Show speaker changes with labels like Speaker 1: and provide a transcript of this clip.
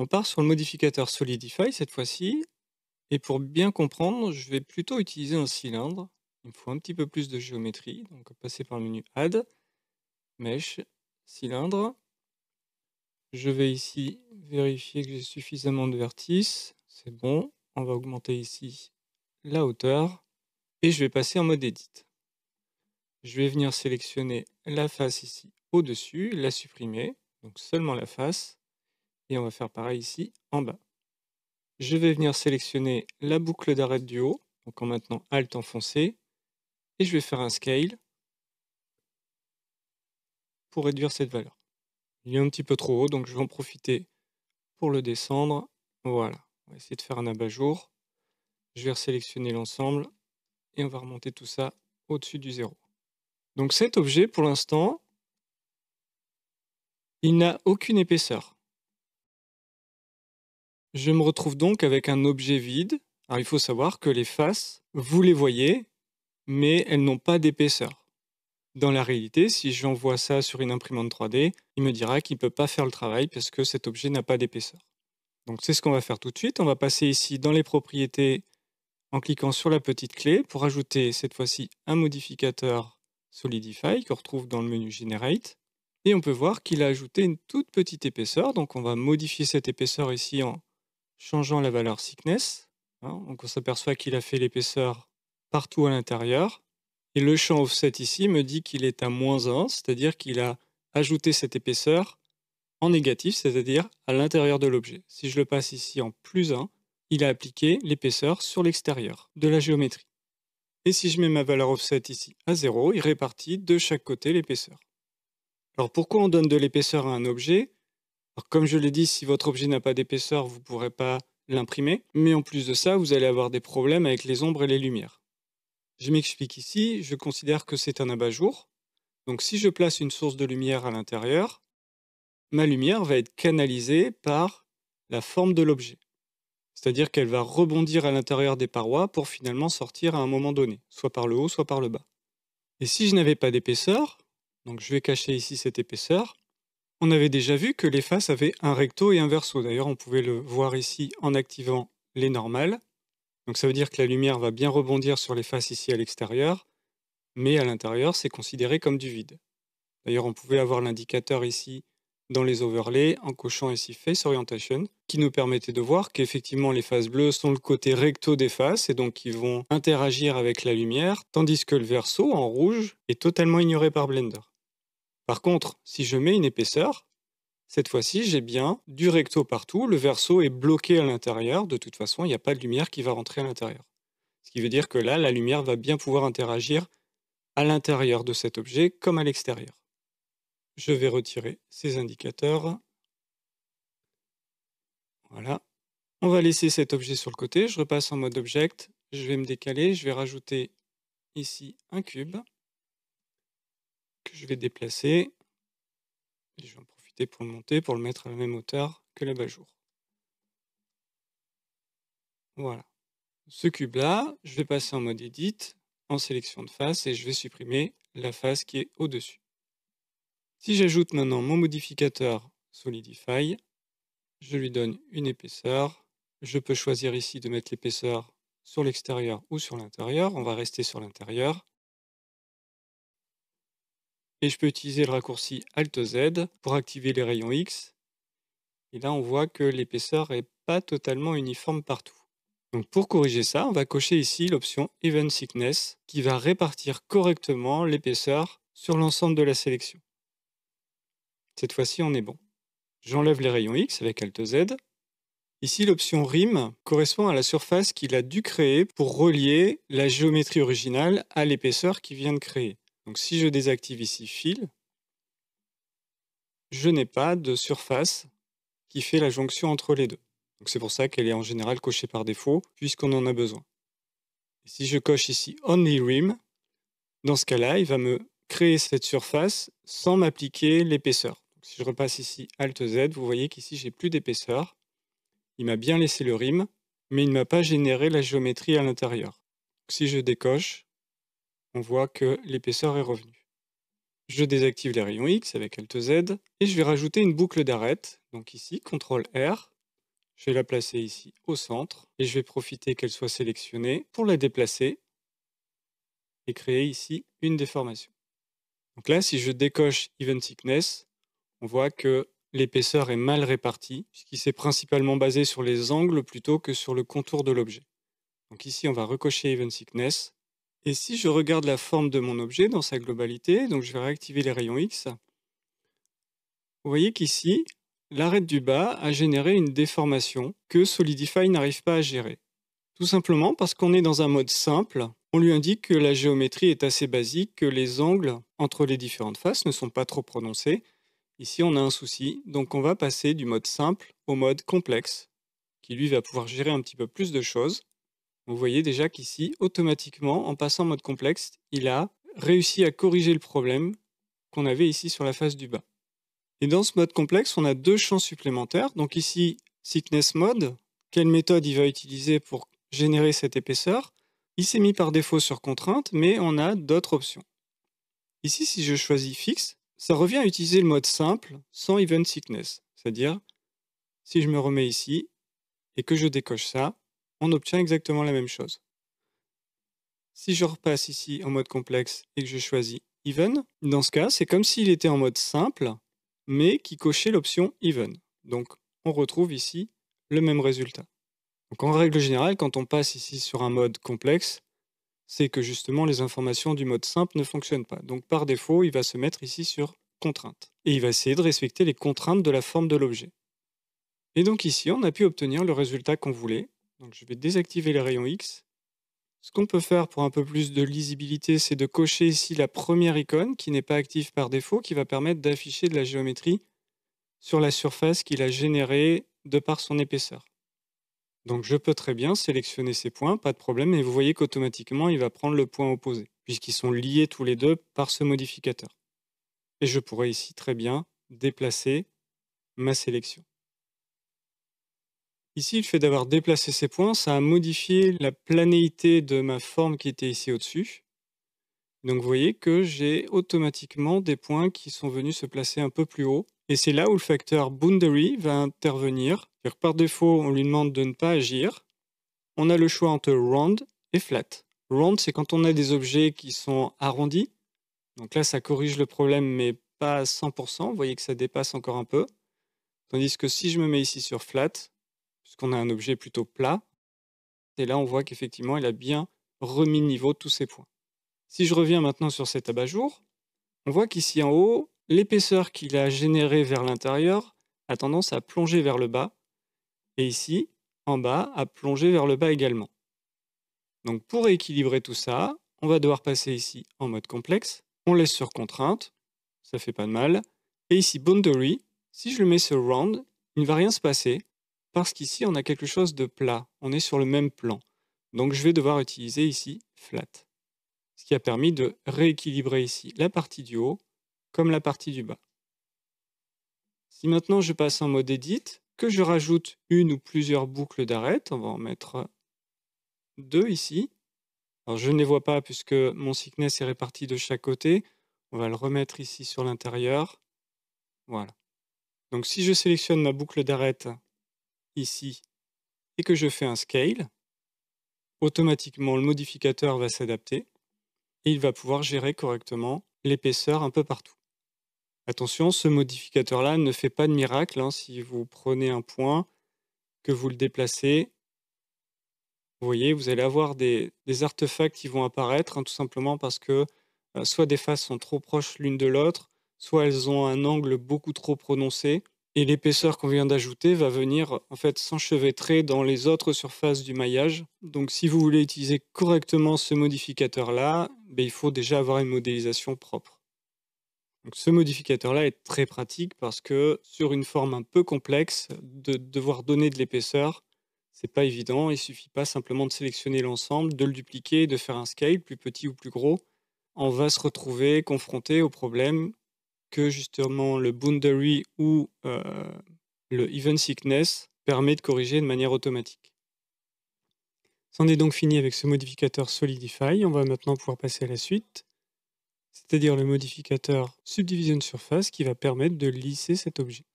Speaker 1: On part sur le modificateur Solidify cette fois-ci. Et pour bien comprendre, je vais plutôt utiliser un cylindre. Il me faut un petit peu plus de géométrie. Donc passer par le menu Add, Mesh, Cylindre. Je vais ici vérifier que j'ai suffisamment de vertices. C'est bon. On va augmenter ici la hauteur. Et je vais passer en mode Edit. Je vais venir sélectionner la face ici au-dessus, la supprimer. Donc seulement la face et on va faire pareil ici en bas. Je vais venir sélectionner la boucle d'arrêt du haut, donc en maintenant Alt enfoncé, et je vais faire un scale pour réduire cette valeur. Il est un petit peu trop haut, donc je vais en profiter pour le descendre. Voilà, on va essayer de faire un abat-jour. Je vais sélectionner l'ensemble et on va remonter tout ça au-dessus du zéro. Donc cet objet, pour l'instant, il n'a aucune épaisseur. Je me retrouve donc avec un objet vide. Alors il faut savoir que les faces, vous les voyez, mais elles n'ont pas d'épaisseur. Dans la réalité, si j'envoie ça sur une imprimante 3D, il me dira qu'il ne peut pas faire le travail parce que cet objet n'a pas d'épaisseur. Donc c'est ce qu'on va faire tout de suite. On va passer ici dans les propriétés en cliquant sur la petite clé pour ajouter cette fois-ci un modificateur Solidify qu'on retrouve dans le menu Generate. Et on peut voir qu'il a ajouté une toute petite épaisseur. Donc on va modifier cette épaisseur ici en changeant la valeur thickness. Hein, on s'aperçoit qu'il a fait l'épaisseur partout à l'intérieur. Et le champ offset ici me dit qu'il est à moins 1, c'est-à-dire qu'il a ajouté cette épaisseur en négatif, c'est-à-dire à, à l'intérieur de l'objet. Si je le passe ici en plus 1, il a appliqué l'épaisseur sur l'extérieur de la géométrie. Et si je mets ma valeur offset ici à 0, il répartit de chaque côté l'épaisseur. Alors pourquoi on donne de l'épaisseur à un objet comme je l'ai dit, si votre objet n'a pas d'épaisseur, vous ne pourrez pas l'imprimer. Mais en plus de ça, vous allez avoir des problèmes avec les ombres et les lumières. Je m'explique ici, je considère que c'est un abat-jour. Donc si je place une source de lumière à l'intérieur, ma lumière va être canalisée par la forme de l'objet. C'est-à-dire qu'elle va rebondir à l'intérieur des parois pour finalement sortir à un moment donné, soit par le haut, soit par le bas. Et si je n'avais pas d'épaisseur, donc je vais cacher ici cette épaisseur, on avait déjà vu que les faces avaient un recto et un verso. D'ailleurs, on pouvait le voir ici en activant les normales. Donc ça veut dire que la lumière va bien rebondir sur les faces ici à l'extérieur, mais à l'intérieur, c'est considéré comme du vide. D'ailleurs, on pouvait avoir l'indicateur ici dans les overlays en cochant ici Face Orientation, qui nous permettait de voir qu'effectivement les faces bleues sont le côté recto des faces et donc qui vont interagir avec la lumière, tandis que le verso en rouge est totalement ignoré par Blender. Par contre, si je mets une épaisseur, cette fois-ci, j'ai bien du recto partout, le verso est bloqué à l'intérieur, de toute façon, il n'y a pas de lumière qui va rentrer à l'intérieur. Ce qui veut dire que là, la lumière va bien pouvoir interagir à l'intérieur de cet objet comme à l'extérieur. Je vais retirer ces indicateurs. Voilà. On va laisser cet objet sur le côté. Je repasse en mode object. Je vais me décaler. Je vais rajouter ici un cube que je vais déplacer. Et je vais en profiter pour le monter, pour le mettre à la même hauteur que bas jour Voilà. Ce cube-là, je vais passer en mode Edit, en sélection de face, et je vais supprimer la face qui est au-dessus. Si j'ajoute maintenant mon modificateur Solidify, je lui donne une épaisseur. Je peux choisir ici de mettre l'épaisseur sur l'extérieur ou sur l'intérieur. On va rester sur l'intérieur et je peux utiliser le raccourci Alt Z pour activer les rayons X. Et là, on voit que l'épaisseur n'est pas totalement uniforme partout. Donc pour corriger ça, on va cocher ici l'option Even Thickness qui va répartir correctement l'épaisseur sur l'ensemble de la sélection. Cette fois-ci, on est bon. J'enlève les rayons X avec Alt Z. Ici, l'option Rim correspond à la surface qu'il a dû créer pour relier la géométrie originale à l'épaisseur qu'il vient de créer. Donc si je désactive ici fil, je n'ai pas de surface qui fait la jonction entre les deux. c'est pour ça qu'elle est en général cochée par défaut, puisqu'on en a besoin. si je coche ici Only Rim, dans ce cas-là, il va me créer cette surface sans m'appliquer l'épaisseur. Si je repasse ici Alt Z, vous voyez qu'ici j'ai plus d'épaisseur. Il m'a bien laissé le rim, mais il ne m'a pas généré la géométrie à l'intérieur. Si je décoche, on voit que l'épaisseur est revenue. Je désactive les rayons X avec Alt Z et je vais rajouter une boucle d'arête, donc ici, CTRL R. Je vais la placer ici au centre et je vais profiter qu'elle soit sélectionnée pour la déplacer et créer ici une déformation. Donc là, si je décoche Even Thickness, on voit que l'épaisseur est mal répartie, puisqu'il s'est principalement basé sur les angles plutôt que sur le contour de l'objet. Donc ici, on va recocher Even Thickness et si je regarde la forme de mon objet dans sa globalité, donc je vais réactiver les rayons X, vous voyez qu'ici, l'arête du bas a généré une déformation que Solidify n'arrive pas à gérer. Tout simplement parce qu'on est dans un mode simple, on lui indique que la géométrie est assez basique, que les angles entre les différentes faces ne sont pas trop prononcés. Ici, on a un souci, donc on va passer du mode simple au mode complexe, qui lui va pouvoir gérer un petit peu plus de choses. Vous voyez déjà qu'ici, automatiquement, en passant en mode complexe, il a réussi à corriger le problème qu'on avait ici sur la face du bas. Et dans ce mode complexe, on a deux champs supplémentaires. Donc ici, thickness mode, quelle méthode il va utiliser pour générer cette épaisseur. Il s'est mis par défaut sur contrainte, mais on a d'autres options. Ici, si je choisis fixe, ça revient à utiliser le mode simple sans even thickness. C'est-à-dire, si je me remets ici et que je décoche ça, on obtient exactement la même chose. Si je repasse ici en mode complexe et que je choisis even, dans ce cas, c'est comme s'il était en mode simple, mais qui cochait l'option even. Donc, on retrouve ici le même résultat. Donc, en règle générale, quand on passe ici sur un mode complexe, c'est que justement les informations du mode simple ne fonctionnent pas. Donc par défaut, il va se mettre ici sur contrainte. Et il va essayer de respecter les contraintes de la forme de l'objet. Et donc ici, on a pu obtenir le résultat qu'on voulait je vais désactiver les rayons X. Ce qu'on peut faire pour un peu plus de lisibilité, c'est de cocher ici la première icône qui n'est pas active par défaut, qui va permettre d'afficher de la géométrie sur la surface qu'il a générée de par son épaisseur. Donc je peux très bien sélectionner ces points, pas de problème, et vous voyez qu'automatiquement il va prendre le point opposé, puisqu'ils sont liés tous les deux par ce modificateur. Et je pourrais ici très bien déplacer ma sélection. Ici, le fait d'avoir déplacé ces points, ça a modifié la planéité de ma forme qui était ici au-dessus. Donc vous voyez que j'ai automatiquement des points qui sont venus se placer un peu plus haut. Et c'est là où le facteur boundary va intervenir. Par défaut, on lui demande de ne pas agir. On a le choix entre round et flat. Round, c'est quand on a des objets qui sont arrondis. Donc là, ça corrige le problème, mais pas à 100%. Vous voyez que ça dépasse encore un peu. Tandis que si je me mets ici sur flat, puisqu'on a un objet plutôt plat. Et là, on voit qu'effectivement, il a bien remis niveau tous ces points. Si je reviens maintenant sur cet abat-jour, on voit qu'ici en haut, l'épaisseur qu'il a générée vers l'intérieur a tendance à plonger vers le bas, et ici, en bas, à plonger vers le bas également. Donc pour équilibrer tout ça, on va devoir passer ici en mode complexe, on laisse sur contrainte, ça fait pas de mal, et ici boundary, si je le mets sur round, il ne va rien se passer, parce qu'ici, on a quelque chose de plat, on est sur le même plan. Donc je vais devoir utiliser ici flat, ce qui a permis de rééquilibrer ici la partie du haut comme la partie du bas. Si maintenant je passe en mode edit, que je rajoute une ou plusieurs boucles d'arêtes, on va en mettre deux ici. Alors je ne les vois pas puisque mon Sickness est réparti de chaque côté. On va le remettre ici sur l'intérieur. Voilà. Donc si je sélectionne ma boucle d'arête ici et que je fais un scale, automatiquement le modificateur va s'adapter et il va pouvoir gérer correctement l'épaisseur un peu partout. Attention, ce modificateur-là ne fait pas de miracle. Hein, si vous prenez un point, que vous le déplacez, vous voyez, vous allez avoir des, artefacts qui vont apparaître, hein, tout simplement parce que euh, soit des faces sont trop proches l'une de l'autre, soit elles ont un angle beaucoup trop prononcé, et l'épaisseur qu'on vient d'ajouter va venir en fait s'enchevêtrer dans les autres surfaces du maillage. Donc si vous voulez utiliser correctement ce modificateur-là, ben, il faut déjà avoir une modélisation propre. ce modificateur-là est très pratique parce que sur une forme un peu complexe, de devoir donner de l'épaisseur, c'est pas évident. Il suffit pas simplement de sélectionner l'ensemble, de le dupliquer, de faire un scale plus petit ou plus gros. On va se retrouver confronté au problème que justement le boundary ou euh, le even sickness permet de corriger de manière automatique. C'en est donc fini avec ce modificateur solidify. On va maintenant pouvoir passer à la suite, c'est-à-dire le modificateur subdivision surface qui va permettre de lisser cet objet.